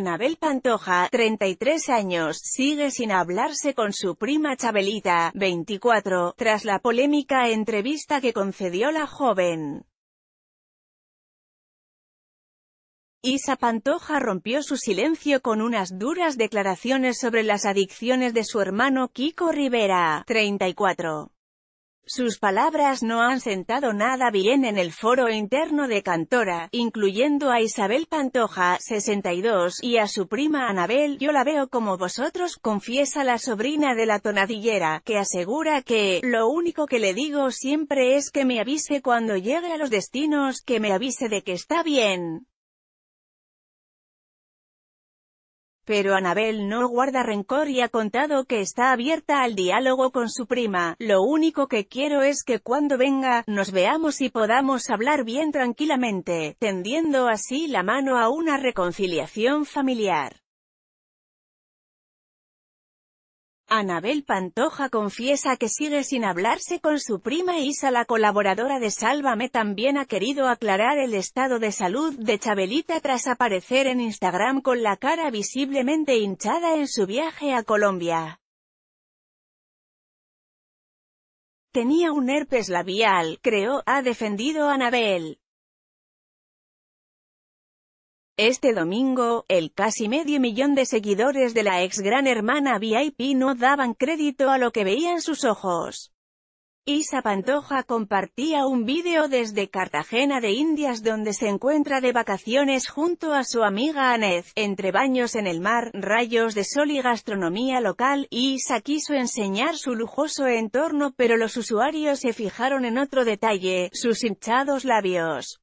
Anabel Pantoja, 33 años, sigue sin hablarse con su prima Chabelita, 24, tras la polémica entrevista que concedió la joven. Isa Pantoja rompió su silencio con unas duras declaraciones sobre las adicciones de su hermano Kiko Rivera, 34. Sus palabras no han sentado nada bien en el foro interno de Cantora, incluyendo a Isabel Pantoja, 62, y a su prima Anabel, yo la veo como vosotros, confiesa la sobrina de la tonadillera, que asegura que, lo único que le digo siempre es que me avise cuando llegue a los destinos, que me avise de que está bien. Pero Anabel no guarda rencor y ha contado que está abierta al diálogo con su prima. Lo único que quiero es que cuando venga, nos veamos y podamos hablar bien tranquilamente, tendiendo así la mano a una reconciliación familiar. Anabel Pantoja confiesa que sigue sin hablarse con su prima Isa la colaboradora de Sálvame también ha querido aclarar el estado de salud de Chabelita tras aparecer en Instagram con la cara visiblemente hinchada en su viaje a Colombia. Tenía un herpes labial, creo, ha defendido Anabel. Este domingo, el casi medio millón de seguidores de la ex gran hermana VIP no daban crédito a lo que veían sus ojos. Isa Pantoja compartía un vídeo desde Cartagena de Indias donde se encuentra de vacaciones junto a su amiga Aneth, entre baños en el mar, rayos de sol y gastronomía local, Isa quiso enseñar su lujoso entorno pero los usuarios se fijaron en otro detalle, sus hinchados labios.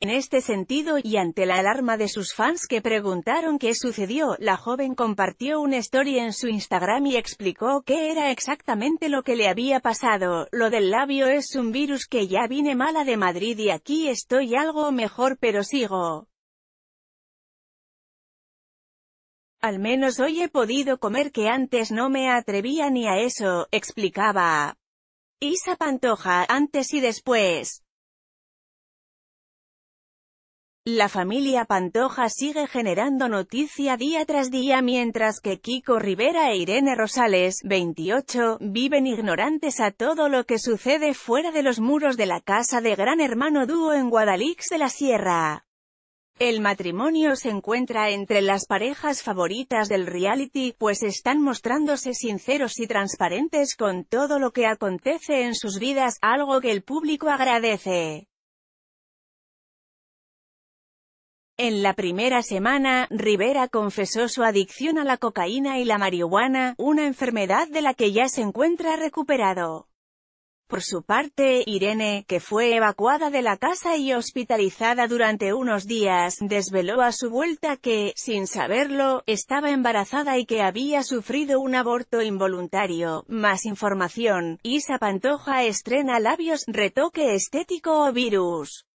En este sentido y ante la alarma de sus fans que preguntaron qué sucedió, la joven compartió una story en su Instagram y explicó qué era exactamente lo que le había pasado. Lo del labio es un virus que ya vine mala de Madrid y aquí estoy algo mejor pero sigo. Al menos hoy he podido comer que antes no me atrevía ni a eso, explicaba. Isa Pantoja, antes y después. La familia Pantoja sigue generando noticia día tras día mientras que Kiko Rivera e Irene Rosales, 28, viven ignorantes a todo lo que sucede fuera de los muros de la casa de Gran Hermano Dúo en Guadalix de la Sierra. El matrimonio se encuentra entre las parejas favoritas del reality, pues están mostrándose sinceros y transparentes con todo lo que acontece en sus vidas, algo que el público agradece. En la primera semana, Rivera confesó su adicción a la cocaína y la marihuana, una enfermedad de la que ya se encuentra recuperado. Por su parte, Irene, que fue evacuada de la casa y hospitalizada durante unos días, desveló a su vuelta que, sin saberlo, estaba embarazada y que había sufrido un aborto involuntario. Más información, Isa Pantoja estrena labios, retoque estético o virus.